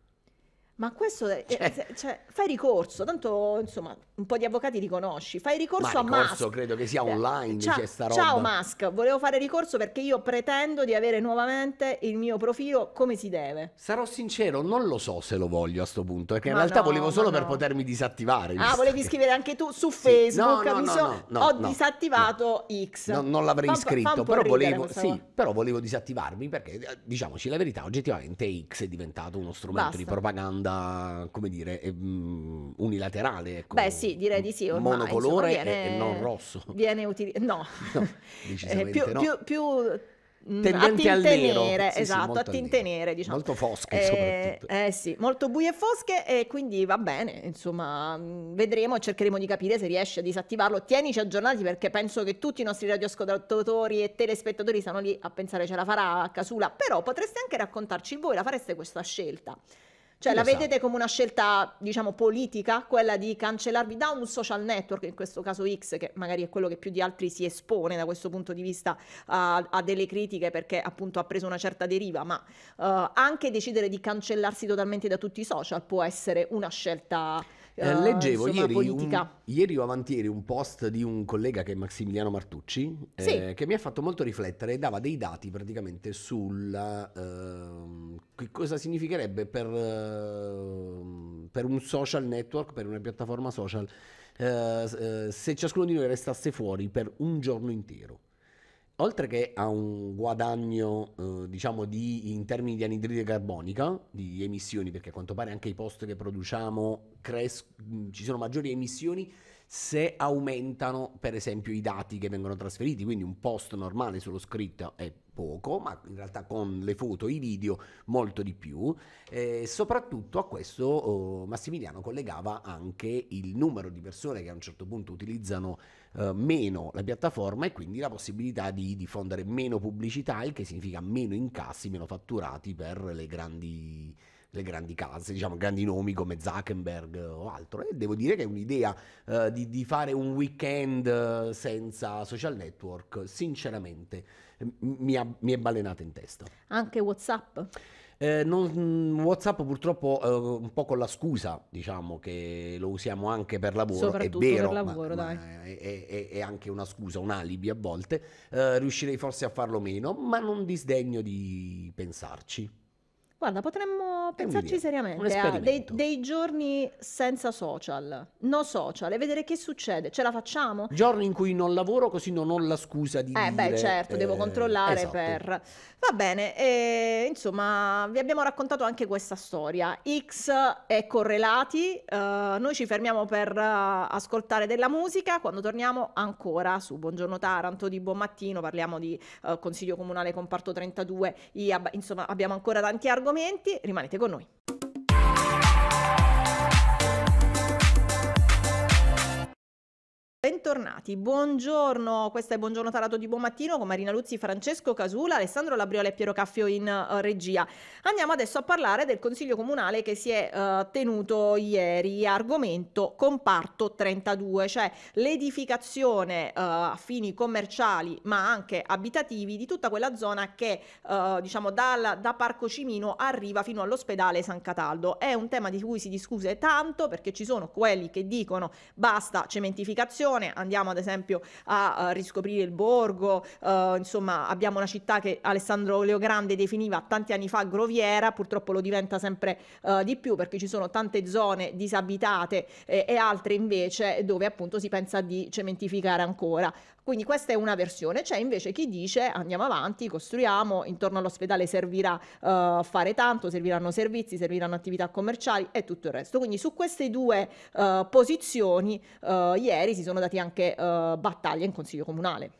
Ma questo è, cioè, cioè, fai ricorso, tanto insomma un po' di avvocati li conosci, fai ricorso a Musk. Ma ricorso credo che sia eh, online, ciao, c'è sta roba. Ciao Musk, volevo fare ricorso perché io pretendo di avere nuovamente il mio profilo come si deve. Sarò sincero, non lo so se lo voglio a sto punto, perché ma in realtà no, volevo solo no. per potermi disattivare. Ah, volevi scrivere anche tu su sì. Facebook, no, so, ho disattivato X. non l'avrei fa, iscritto, fa però, volevo, sì, però volevo disattivarmi perché eh, diciamoci la verità, oggettivamente X è diventato uno strumento Basta. di propaganda da, come dire, um, unilaterale. Ecco. Beh sì, direi di sì. Ormai, Monocolore insomma, viene, e, non rosso. Viene utilizzato, no. no, decisamente eh, più, no. più, più mm, tendente a nero, sì, esatto, sì, a tinte nere, diciamo. Molto fosche eh, eh, sì, molto buie e fosche e quindi va bene, insomma, mm, vedremo cercheremo di capire se riesce a disattivarlo. Tienici aggiornati perché penso che tutti i nostri radioscotatori e telespettatori stanno lì a pensare ce la farà a Casula, però potreste anche raccontarci voi, la fareste questa scelta? Cioè la esatto. vedete come una scelta, diciamo, politica, quella di cancellarvi da un social network, in questo caso X, che magari è quello che più di altri si espone da questo punto di vista uh, a delle critiche perché appunto ha preso una certa deriva, ma uh, anche decidere di cancellarsi totalmente da tutti i social può essere una scelta eh, eh, leggevo insomma, ieri, politica. Un, ieri o avantieri un post di un collega che è Massimiliano Martucci, eh, sì. che mi ha fatto molto riflettere e dava dei dati praticamente sul eh, cosa significherebbe per, ehm, per un social network, per una piattaforma social, eh, se ciascuno di noi restasse fuori per un giorno intero oltre che a un guadagno, eh, diciamo, di, in termini di anidride carbonica, di emissioni, perché a quanto pare anche i post che produciamo cres- mm, ci sono maggiori emissioni se aumentano per esempio i dati che vengono trasferiti, quindi un post normale sullo scritto è poco, ma in realtà con le foto e i video molto di più. Eh, soprattutto a questo oh, Massimiliano collegava anche il numero di persone che a un certo punto utilizzano eh, meno la piattaforma e quindi la possibilità di diffondere meno pubblicità, il che significa meno incassi, meno fatturati per le grandi le grandi case, diciamo grandi nomi come Zuckerberg o altro. E devo dire che un'idea eh, di, di, fare un weekend eh, senza social network, sinceramente, mi, ha, mi è balenata in testa. Anche WhatsApp? Eh, non, mm, WhatsApp purtroppo eh, un po' con la scusa, diciamo che lo usiamo anche per lavoro, è vero, per lavoro, ma, ma è, è, è, anche una scusa, un alibi a volte, eh, riuscirei forse a farlo meno, ma non disdegno di pensarci. Guarda, potremmo pensarci seriamente a eh, dei, dei, giorni senza social, no social, e vedere che succede. Ce la facciamo? Giorni in cui non lavoro così non ho la scusa di... Eh dire, beh certo, eh, devo controllare esatto. per... Va bene, e, eh, insomma vi abbiamo raccontato anche questa storia. X e correlati, uh, noi ci fermiamo per uh, ascoltare della musica, quando torniamo ancora su Buongiorno Taranto di Buon Mattino, parliamo di uh, Consiglio Comunale Comparto 32, IAB, insomma abbiamo ancora tanti argomenti, rimanete con con noi. Bentornati, buongiorno, questo è Buongiorno Tarato di Buon Mattino con Marina Luzzi, Francesco Casula, Alessandro Labriola e Piero Caffio in uh, regia. Andiamo adesso a parlare del Consiglio Comunale che si è uh, tenuto ieri, argomento comparto 32, cioè l'edificazione uh, a fini commerciali ma anche abitativi di tutta quella zona che diciamo dal, da Parco Cimino arriva fino all'ospedale San Cataldo. È un tema di cui si discute tanto perché ci sono quelli che dicono basta cementificazione, tradizione, andiamo ad esempio a uh, riscoprire il borgo, uh, insomma abbiamo una città che Alessandro Leogrande definiva tanti anni fa groviera, purtroppo lo diventa sempre uh, di più perché ci sono tante zone disabitate eh, e altre invece dove appunto si pensa di cementificare ancora. Quindi questa è una versione, c'è invece chi dice andiamo avanti, costruiamo, intorno all'ospedale servirà uh, fare tanto, serviranno servizi, serviranno attività commerciali e tutto il resto. Quindi su queste due uh, posizioni uh, ieri si sono dati anche battaglie in Consiglio Comunale.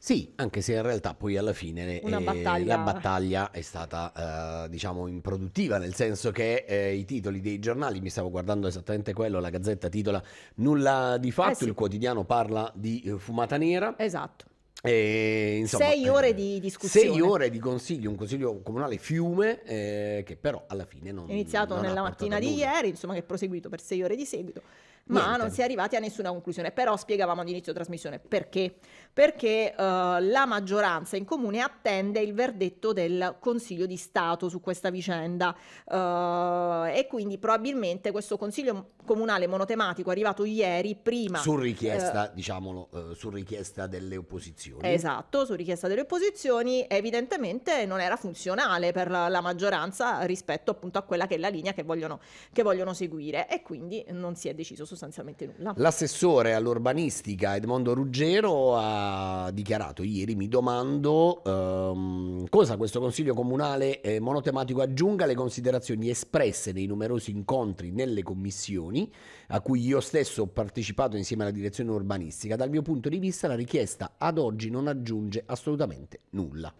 Sì, anche se in realtà poi alla fine eh, battaglia... la battaglia è stata eh, diciamo improduttiva, nel senso che eh, i titoli dei giornali, mi stavo guardando esattamente quello, la Gazzetta titola Nulla di fatto, eh sì. il quotidiano parla di eh, fumata nera. Esatto. E, insomma, sei eh, ore di discussione. Sei ore di consiglio, un consiglio comunale fiume eh, che però alla fine non... È iniziato non nella mattina di ieri, insomma che è proseguito per sei ore di seguito, ma Niente. non si è arrivati a nessuna conclusione. Però spiegavamo all'inizio della trasmissione perché perché eh, la maggioranza in comune attende il verdetto del Consiglio di Stato su questa vicenda eh, e quindi probabilmente questo Consiglio Comunale monotematico è arrivato ieri prima... Su eh, richiesta, diciamolo, eh, su richiesta delle opposizioni. Esatto, su richiesta delle opposizioni evidentemente non era funzionale per la, la maggioranza rispetto appunto a quella che è la linea che vogliono, che vogliono seguire e quindi non si è deciso sostanzialmente nulla. L'assessore all'urbanistica Edmondo Ruggero ha dichiarato ieri, mi domando ehm, cosa questo Consiglio Comunale eh, monotematico aggiunga alle considerazioni espresse nei numerosi incontri nelle commissioni a cui io stesso ho partecipato insieme alla direzione urbanistica. Dal mio punto di vista la richiesta ad oggi non aggiunge assolutamente nulla.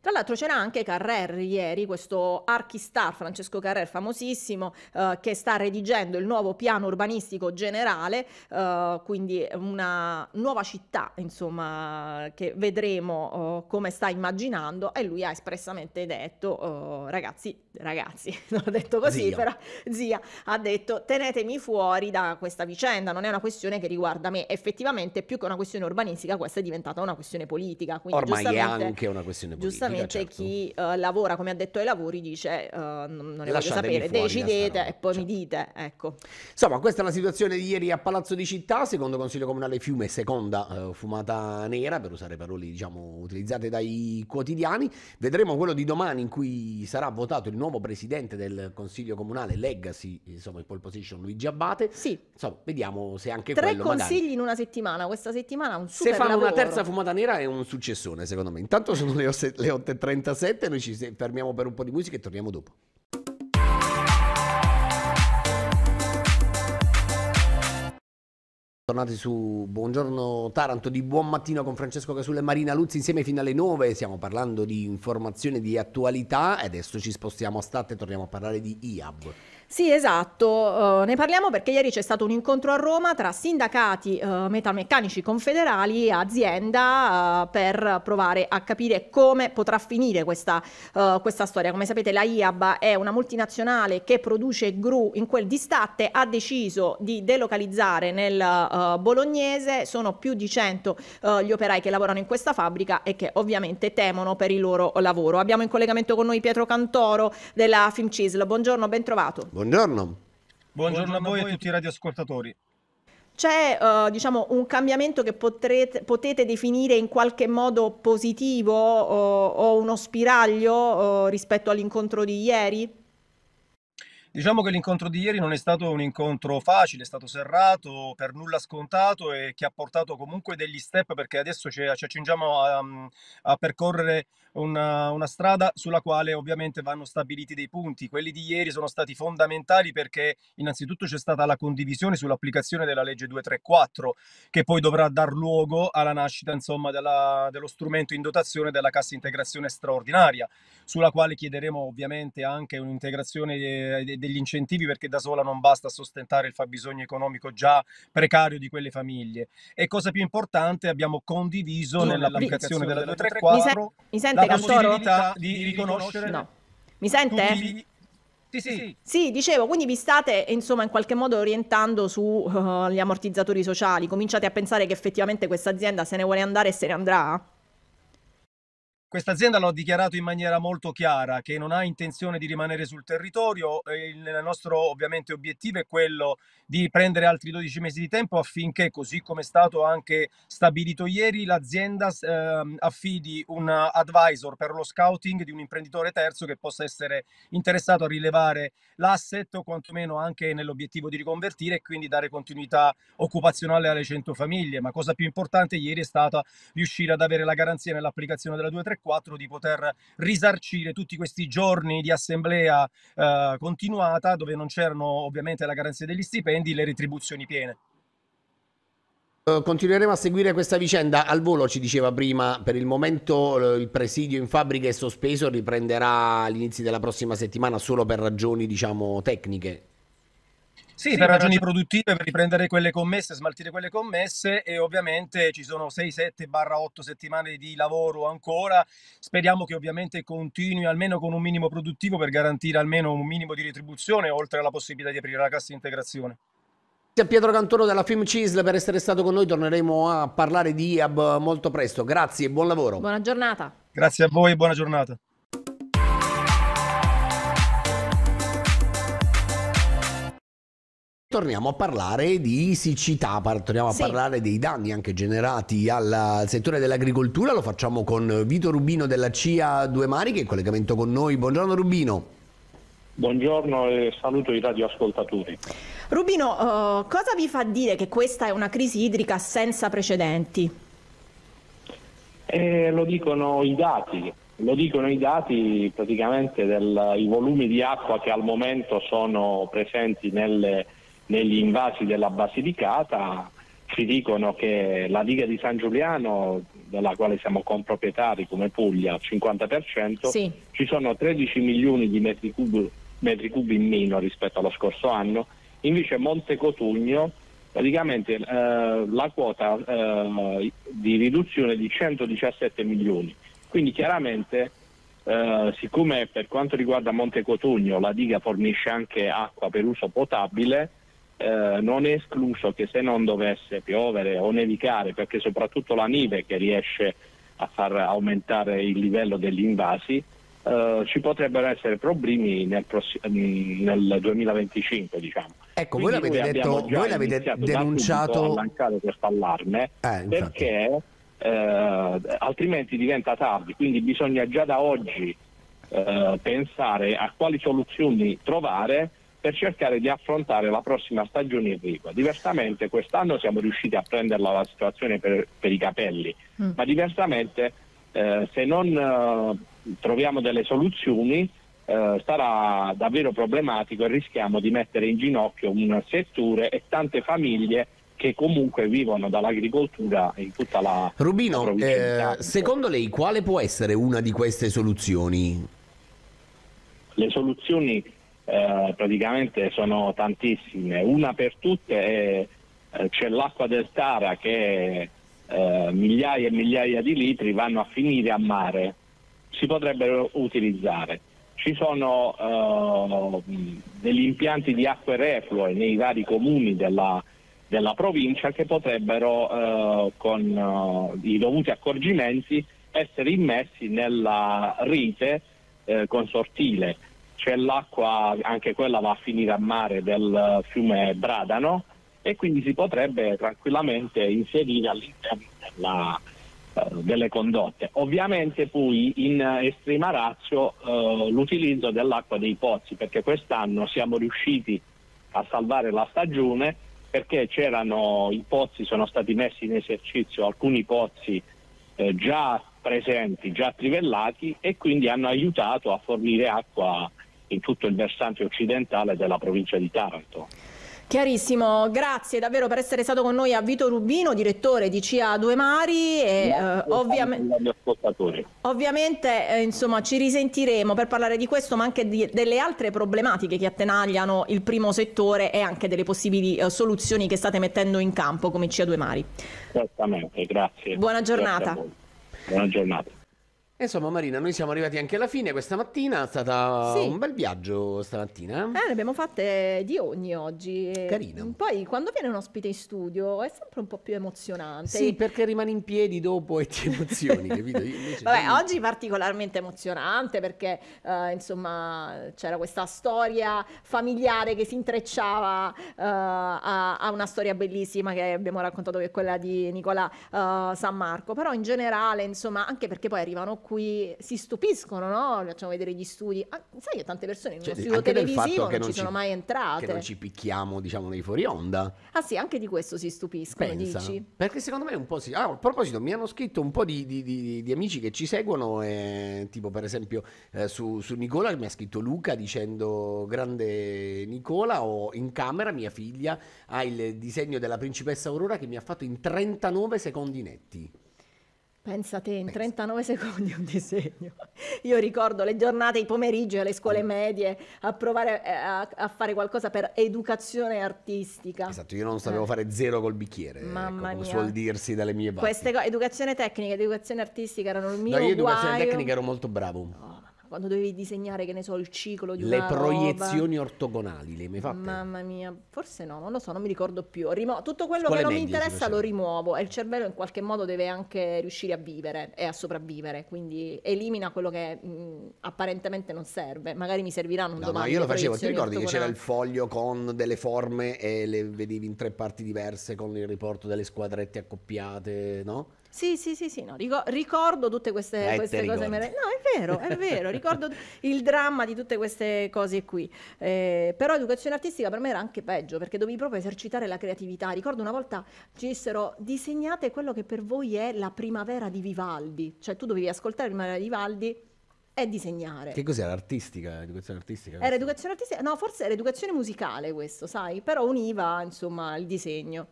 Tra l'altro c'era anche Carrer ieri, questo archistar Francesco Carrer famosissimo eh, che sta redigendo il nuovo piano urbanistico generale, eh, quindi una nuova città insomma che vedremo eh, come sta immaginando e lui ha espressamente detto eh, ragazzi ragazzi, non ho detto così, zia. però zia ha detto tenetemi fuori da questa vicenda, non è una questione che riguarda me, effettivamente più che una questione urbanistica questa è diventata una questione politica. Quindi Ormai è anche una questione politica. Giustamente certo. chi uh, lavora come ha detto ai lavori dice uh, non ne voglio sapere, decidete e poi certo. mi dite, ecco. Insomma questa è la situazione di ieri a Palazzo di Città, secondo Consiglio Comunale Fiume, seconda uh, fumata nera, per usare parole diciamo utilizzate dai quotidiani, vedremo quello di domani in cui sarà votato il nuovo nuovo presidente del consiglio comunale Legacy, insomma, in pole position Luigi Abate. Sì. Insomma, vediamo se anche Tre quello consigli magari... in una settimana, questa settimana un super Se fanno lavoro. una terza fumata nera è un successone, secondo me. Intanto sono le 8.37, noi ci fermiamo per un po' di musica e torniamo dopo. Tornati su Buongiorno Taranto di Buon Mattino con Francesco Casulla e Marina Luzzi insieme fino alle 9. Stiamo parlando di informazione, di attualità e adesso ci spostiamo a Stat e torniamo a parlare di IAB. Sì, esatto, uh, ne parliamo perché ieri c'è stato un incontro a Roma tra sindacati uh, eh, metalmeccanici confederali e azienda uh, per provare a capire come potrà finire questa, questa, storia. Come sapete la IAB è una multinazionale che produce gru in quel di Statte, ha deciso di delocalizzare nel eh, bolognese, sono più di 100 eh, gli operai che lavorano in questa fabbrica e che ovviamente temono per il loro lavoro. Abbiamo in collegamento con noi Pietro Cantoro della FIMCISL, buongiorno, ben trovato. Buongiorno. Buongiorno a voi e a tutti i radioascoltatori. C'è uh, diciamo, un cambiamento che potrete, potete definire in qualche modo positivo o, o uno spiraglio rispetto all'incontro di ieri? Diciamo che l'incontro di ieri non è stato un incontro facile, è stato serrato, per nulla scontato e che ha portato comunque degli step perché adesso ci, ci accingiamo a, a percorrere una, una, strada sulla quale ovviamente vanno stabiliti dei punti. Quelli di ieri sono stati fondamentali perché innanzitutto c'è stata la condivisione sull'applicazione della legge 234 che poi dovrà dar luogo alla nascita insomma, della, dello strumento in dotazione della cassa integrazione straordinaria, sulla quale chiederemo ovviamente anche un'integrazione eh, degli incentivi perché da sola non basta sostentare il fabbisogno economico già precario di quelle famiglie. E cosa più importante, abbiamo condiviso nell'applicazione della 234 mi, sen- mi sente la possibilità di riconoscere... No. Mi sente? Tutti... Sì, sì. sì, dicevo, quindi vi state insomma in qualche modo orientando sugli eh, uh, ammortizzatori sociali, cominciate a pensare che effettivamente questa azienda se ne vuole andare e se ne andrà? Questa azienda l'ho dichiarato in maniera molto chiara che non ha intenzione di rimanere sul territorio. Il nostro ovviamente obiettivo è quello di prendere altri 12 mesi di tempo affinché, così come è stato anche stabilito ieri, l'azienda eh, affidi un advisor per lo scouting di un imprenditore terzo che possa essere interessato a rilevare l'asset o quantomeno anche nell'obiettivo di riconvertire e quindi dare continuità occupazionale alle 100 famiglie. Ma cosa più importante ieri è stata riuscire ad avere la garanzia nell'applicazione della 234 4 di poter risarcire tutti questi giorni di assemblea eh, continuata dove non c'erano ovviamente la garanzia degli stipendi, le retribuzioni piene. Eh, continueremo a seguire questa vicenda al volo, ci diceva prima, per il momento eh, il presidio in fabbrica è sospeso, riprenderà all'inizio della prossima settimana solo per ragioni diciamo, tecniche. Sì, per ragioni produttive, per riprendere quelle commesse, smaltire quelle commesse e ovviamente ci sono 6-7-8 settimane di lavoro ancora. Speriamo che ovviamente continui almeno con un minimo produttivo per garantire almeno un minimo di retribuzione, oltre alla possibilità di aprire la cassa di A Pietro Cantoro della Film Cisle per essere stato con noi, torneremo a parlare di IAB molto presto. Grazie, e buon lavoro. Buona giornata. Grazie a voi, buona giornata. Torniamo a parlare di siccità, torniamo a sì. parlare dei danni anche generati al settore dell'agricoltura, lo facciamo con Vito Rubino della CIA Due Mari che è in collegamento con noi. Buongiorno Rubino. Buongiorno e saluto i radioascoltatori. Rubino, uh, cosa vi fa dire che questa è una crisi idrica senza precedenti? Eh, lo dicono i dati, lo dicono i dati praticamente dei volumi di acqua che al momento sono presenti nelle negli invasi della Basilicata ci dicono che la diga di San Giuliano, della quale siamo comproprietari come Puglia al 50%, sì. ci sono 13 milioni di metri cubi, metri cubi, in meno rispetto allo scorso anno, invece Monte Cotugno praticamente eh, la quota eh, di riduzione è di 117 milioni. Quindi chiaramente eh, siccome per quanto riguarda Monte Cotugno la diga fornisce anche acqua per uso potabile, eh, non è escluso che se non dovesse piovere o nevicare, perché soprattutto la neve che riesce a far aumentare il livello degli invasi, eh, ci potrebbero essere problemi nel, pross- nel 2025. Diciamo. Ecco, Quindi voi l'avete, detto, voi l'avete denunciato... A lanciare questo allarme eh, perché eh, altrimenti diventa tardi. Quindi bisogna già da oggi eh, pensare a quali soluzioni trovare per cercare di affrontare la prossima stagione in Riva. Diversamente quest'anno siamo riusciti a prenderla la situazione per, per i capelli, mm. ma diversamente eh, se non eh, troviamo delle soluzioni eh, sarà davvero problematico e rischiamo di mettere in ginocchio un settore e tante famiglie che comunque vivono dall'agricoltura in tutta la Rubino, la eh, secondo lei quale può essere una di queste soluzioni? Le soluzioni eh, praticamente sono tantissime. Una per tutte è, eh, c'è l'acqua del Tara che eh, migliaia e migliaia di litri vanno a finire a mare, si potrebbero utilizzare. Ci sono eh, degli impianti di acque reflue nei vari comuni della, della provincia che potrebbero, eh, con i dovuti accorgimenti, essere immessi nella rete consortile c'è l'acqua, anche quella va a finire a mare del fiume Bradano e quindi si potrebbe tranquillamente inserire all'interno della, eh, delle condotte. Ovviamente poi in estrema razio eh, l'utilizzo dell'acqua dei pozzi, perché quest'anno siamo riusciti a salvare la stagione perché c'erano i pozzi, sono stati messi in esercizio alcuni pozzi eh, già presenti, già trivellati e quindi hanno aiutato a fornire acqua in tutto il versante occidentale della provincia di Taranto. Chiarissimo, grazie davvero per essere stato con noi a Vito Rubino, direttore di CIA Due Mari e eh, ovviamente, ovviamente eh, insomma, ci risentiremo per parlare di questo ma anche di, delle altre problematiche che attenagliano il primo settore e anche delle possibili eh, soluzioni che state mettendo in campo come CIA Due Mari. Certamente, grazie. Buona giornata. Grazie Buona giornata. Insomma, Marina, noi siamo arrivati anche alla fine questa mattina. È stato sì. un bel viaggio stamattina. Eh? eh, ne abbiamo fatte di ogni oggi. Carino. Poi, quando viene un ospite in studio è sempre un po' più emozionante. Sì, perché rimani in piedi dopo e ti emozioni, capito? Invece, Vabbè, quindi... oggi particolarmente emozionante perché, eh, insomma, c'era questa storia familiare che si intrecciava eh, a, a, una storia bellissima che abbiamo raccontato, che è quella di Nicola eh, San Marco. Però, in generale, insomma, anche perché poi arrivano qui cui si stupiscono, no? Facciamo vedere gli studi. Ah, sai che tante persone in cioè, uno cioè, studio televisivo non, non, ci sono mai entrate. Che non ci picchiamo, diciamo, nei fuori onda. Ah sì, anche di questo si stupiscono, Pensa. dici? Perché secondo me è un po' si... Ah, a proposito, mi hanno scritto un po' di, di, di, di amici che ci seguono, eh, tipo per esempio eh, su, su Nicola mi ha scritto Luca dicendo grande Nicola, ho in camera mia figlia, ha il disegno della principessa Aurora che mi ha fatto in 39 secondi netti. Pensa te, in 39 secondi un disegno. Io ricordo le giornate, i pomeriggi alle scuole mm. medie a provare eh, a, a, fare qualcosa per educazione artistica. Esatto, io non sapevo eh. fare zero col bicchiere, ecco, Mamma ecco, mia. suol dirsi dalle mie parti. Queste co- educazione tecnica ed educazione artistica erano il mio no, io guaio. educazione tecnica ero molto bravo. Oh, quando dovevi disegnare, che ne so, il ciclo di le una Le proiezioni roba. ortogonali le hai fatte? Mamma mia, forse no, non lo so, non mi ricordo più. Rimo- tutto quello Scuole che non mi interessa lo rimuovo e il cervello in qualche modo deve anche riuscire a vivere e a sopravvivere, quindi elimina quello che mh, mm, apparentemente non serve, magari mi serviranno un no, domani. No, io lo facevo, ti ricordi che c'era il foglio con delle forme e le vedevi in tre parti diverse con il riporto delle squadrette accoppiate, no? Sì, sì, sì, sì no. ricordo tutte queste, eh, queste cose. Ricordi. No, è vero, è vero, ricordo il dramma di tutte queste cose qui. Eh, però educazione artistica per me era anche peggio, perché dovevi proprio esercitare la creatività. Ricordo una volta ci dissero disegnate quello che per voi è la primavera di Vivaldi, cioè tu dovevi ascoltare la primavera di Vivaldi e disegnare. Che cos'era? l'artistica, Educazione artistica? Era educazione artistica, no, forse era educazione musicale questo, sai, però univa insomma il disegno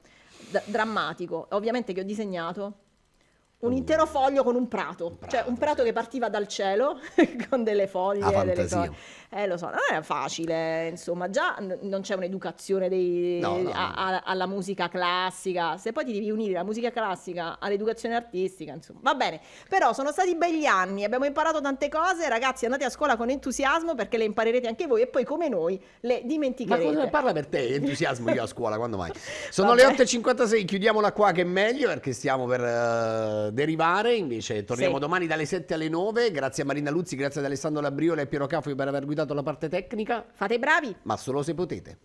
D- drammatico. Ovviamente che ho disegnato un intero foglio con un prato, cioè, prato cioè un prato sì. che partiva dal cielo con delle foglie, ah, delle cose. Eh, lo so, non è facile, insomma, già n- non c'è un'educazione dei, no, no, a- a- alla musica classica, se poi ti devi unire la musica classica all'educazione artistica, insomma, va bene, però sono stati begli anni, abbiamo imparato tante cose, ragazzi andate a scuola con entusiasmo perché le imparerete anche voi e poi come noi le dimenticherete. Ma cosa parla per te entusiasmo io a scuola, quando mai? Sono Vabbè. le 8.56, chiudiamola qua che è meglio perché stiamo per... Uh derivare. Invece torniamo sì. domani dalle 7 alle 9. Grazie a Marina Luzzi, grazie ad Alessandro Labriola e Piero Caffi per aver guidato la parte tecnica. Fate bravi. Ma solo se potete.